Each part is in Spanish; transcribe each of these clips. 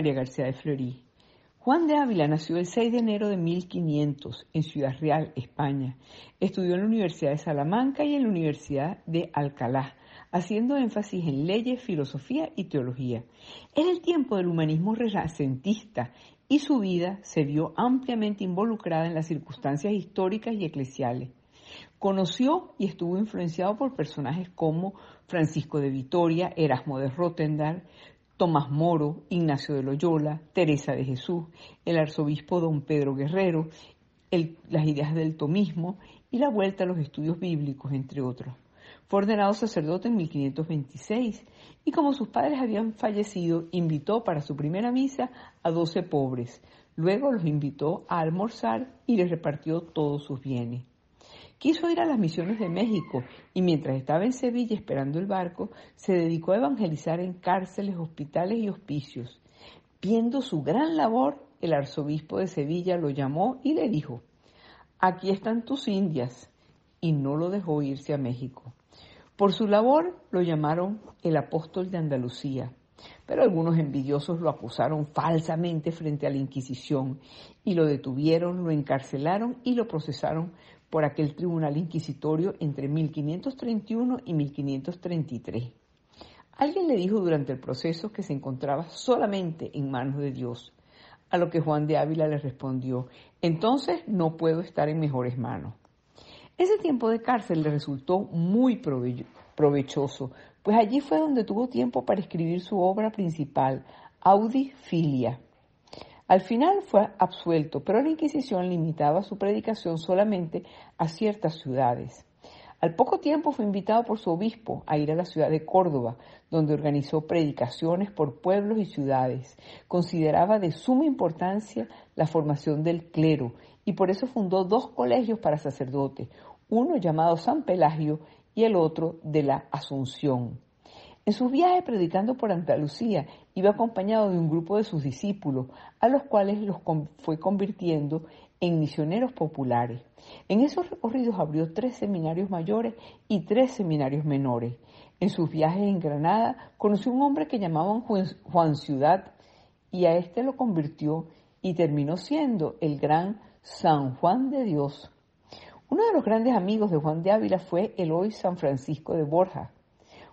María García de Florí. Juan de Ávila nació el 6 de enero de 1500 en Ciudad Real, España. Estudió en la Universidad de Salamanca y en la Universidad de Alcalá, haciendo énfasis en leyes, filosofía y teología. Era el tiempo del humanismo renacentista y su vida se vio ampliamente involucrada en las circunstancias históricas y eclesiales. Conoció y estuvo influenciado por personajes como Francisco de Vitoria, Erasmo de Rotterdam, Tomás Moro, Ignacio de Loyola, Teresa de Jesús, el arzobispo don Pedro Guerrero, las ideas del tomismo y la vuelta a los estudios bíblicos, entre otros. Fue ordenado sacerdote en 1526 y como sus padres habían fallecido, invitó para su primera misa a doce pobres. Luego los invitó a almorzar y les repartió todos sus bienes. Quiso ir a las misiones de México y mientras estaba en Sevilla esperando el barco, se dedicó a evangelizar en cárceles, hospitales y hospicios. Viendo su gran labor, el arzobispo de Sevilla lo llamó y le dijo, aquí están tus indias, y no lo dejó irse a México. Por su labor lo llamaron el apóstol de Andalucía, pero algunos envidiosos lo acusaron falsamente frente a la Inquisición y lo detuvieron, lo encarcelaron y lo procesaron por aquel tribunal inquisitorio entre 1531 y 1533. Alguien le dijo durante el proceso que se encontraba solamente en manos de Dios, a lo que Juan de Ávila le respondió, entonces no puedo estar en mejores manos. Ese tiempo de cárcel le resultó muy provechoso, pues allí fue donde tuvo tiempo para escribir su obra principal, Audi al final fue absuelto, pero la Inquisición limitaba su predicación solamente a ciertas ciudades. Al poco tiempo fue invitado por su obispo a ir a la ciudad de Córdoba, donde organizó predicaciones por pueblos y ciudades. Consideraba de suma importancia la formación del clero y por eso fundó dos colegios para sacerdotes, uno llamado San Pelagio y el otro de la Asunción. En sus viajes predicando por Andalucía, iba acompañado de un grupo de sus discípulos, a los cuales los fue convirtiendo en misioneros populares. En esos recorridos abrió tres seminarios mayores y tres seminarios menores. En sus viajes en Granada conoció un hombre que llamaban Juan Ciudad y a este lo convirtió y terminó siendo el gran San Juan de Dios. Uno de los grandes amigos de Juan de Ávila fue el hoy San Francisco de Borja.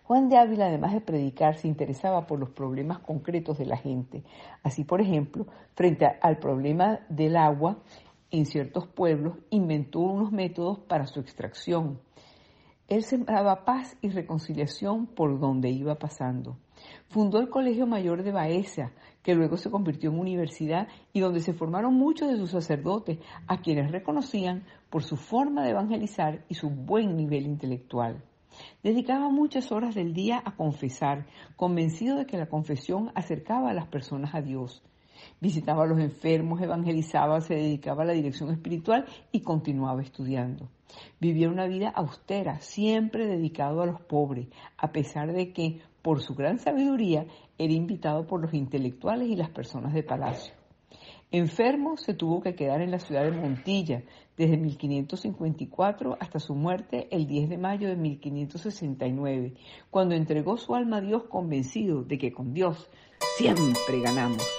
Juan de Ávila, además de predicar, se interesaba por los problemas concretos de la gente. Así, por ejemplo, frente al problema del agua, en ciertos pueblos inventó unos métodos para su extracción. Él sembraba paz y reconciliación por donde iba pasando. Fundó el Colegio Mayor de Baeza, que luego se convirtió en universidad y donde se formaron muchos de sus sacerdotes, a quienes reconocían por su forma de evangelizar y su buen nivel intelectual. Dedicaba muchas horas del día a confesar, convencido de que la confesión acercaba a las personas a Dios. Visitaba a los enfermos, evangelizaba, se dedicaba a la dirección espiritual y continuaba estudiando. Vivía una vida austera, siempre dedicado a los pobres, a pesar de que, por su gran sabiduría, era invitado por los intelectuales y las personas de palacio. Enfermo, se tuvo que quedar en la ciudad de Montilla desde 1554 hasta su muerte el 10 de mayo de 1569, cuando entregó su alma a Dios convencido de que con Dios siempre ganamos.